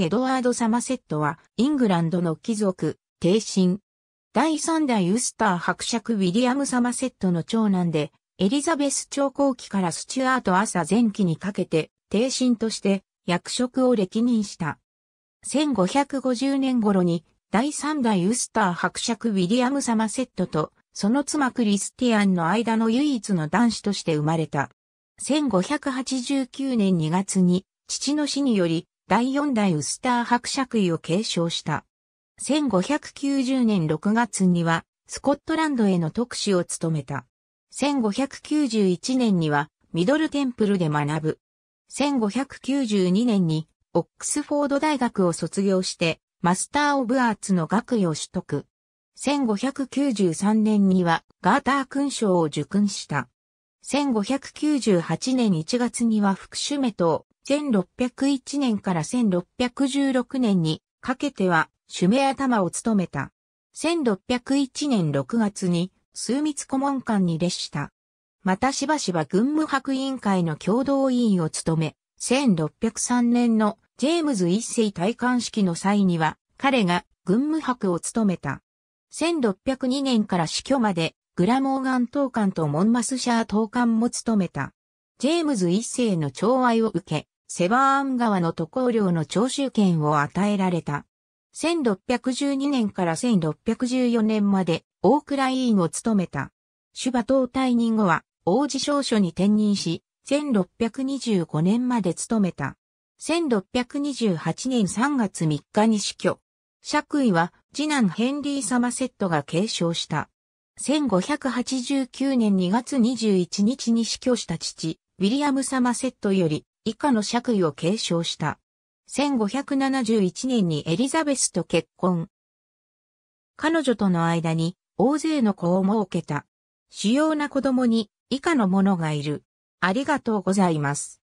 エドワード・サマセットは、イングランドの貴族、帝神。第三代ウスター伯爵ウィリアム・サマセットの長男で、エリザベス朝後期からスチュアート朝前期にかけて、帝神として役職を歴任した。1550年頃に、第三代ウスター伯爵ウィリアム・サマセットと、その妻クリスティアンの間の唯一の男子として生まれた。1589年2月に、父の死により、第四代ウスター伯爵位を継承した。1590年6月には、スコットランドへの特使を務めた。1591年には、ミドルテンプルで学ぶ。1592年に、オックスフォード大学を卒業して、マスター・オブ・アーツの学位を取得。1593年には、ガーター勲章を受勲した。1598年1月には副主メと1601年から1616年にかけてはシュメ頭を務めた。1601年6月に枢密顧問官に列した。またしばしば軍務博委員会の共同委員を務め、1603年のジェームズ一世戴冠式の際には彼が軍務博を務めた。1602年から死去までグラモーガン党官とモンマスシャー党官も務めた。ジェームズ一世の寵愛を受け、セバーン川の渡航量の徴収権を与えられた。1612年から1614年まで大倉委員を務めた。シュバ党退任後は王子少書に転任し、1625年まで務めた。1628年3月3日に死去。爵位は次男ヘンリー・サマセットが継承した。1589年2月21日に死去した父、ウィリアム・サマセットより以下の爵位を継承した。1571年にエリザベスと結婚。彼女との間に大勢の子を設けた。主要な子供に以下の者がいる。ありがとうございます。